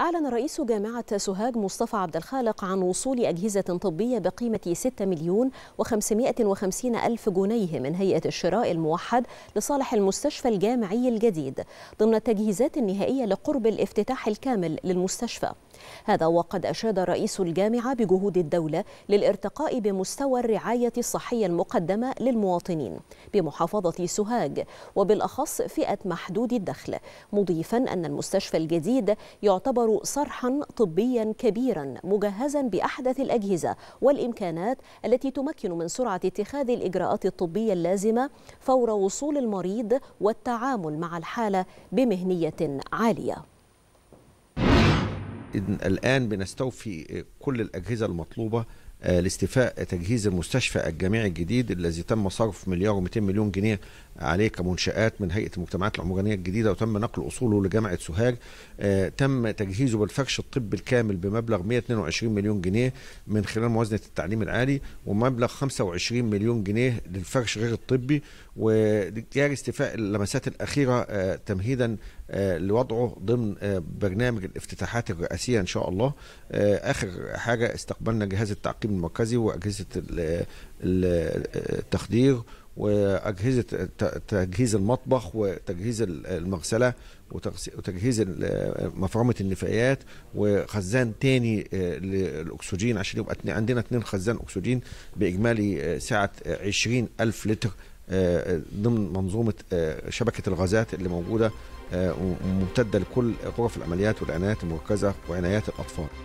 أعلن رئيس جامعة سوهاج مصطفى عبد الخالق عن وصول أجهزة طبية بقيمة 6 مليون و550 ألف جنيه من هيئة الشراء الموحد لصالح المستشفى الجامعي الجديد ضمن التجهيزات النهائية لقرب الافتتاح الكامل للمستشفى هذا وقد أشاد رئيس الجامعة بجهود الدولة للارتقاء بمستوى الرعاية الصحية المقدمة للمواطنين بمحافظة سوهاج وبالأخص فئة محدود الدخل مضيفا أن المستشفى الجديد يعتبر يعتبر صرحا طبيا كبيرا مجهزا باحدث الاجهزه والامكانات التي تمكن من سرعه اتخاذ الاجراءات الطبيه اللازمه فور وصول المريض والتعامل مع الحاله بمهنيه عاليه الان بنستوفي كل الاجهزه المطلوبه آه، لاستيفاء تجهيز المستشفى الجامعي الجديد الذي تم صرف مليار و200 مليون جنيه عليه كمنشآت من هيئة المجتمعات العمرانية الجديدة وتم نقل أصوله لجامعة سوهاج آه، تم تجهيزه بالفرش الطبي الكامل بمبلغ 122 مليون جنيه من خلال موازنة التعليم العالي ومبلغ 25 مليون جنيه للفرش غير الطبي وجاري استيفاء اللمسات الأخيرة آه، تمهيدا لوضعه ضمن برنامج الافتتاحات الرئاسية إن شاء الله آخر حاجة استقبلنا جهاز التعقيم المركزي واجهزه التخدير واجهزه تجهيز المطبخ وتجهيز المغسله وتجهيز مفرمه النفايات وخزان تاني آه، للاكسجين عشان يبقى عندنا اتنين خزان اكسجين باجمالي آه، سعه 20 الف لتر آه، ضمن منظومه شبكه الغازات اللي موجوده وممتده لكل غرف العمليات والعنايات المركزه وعنايات الاطفال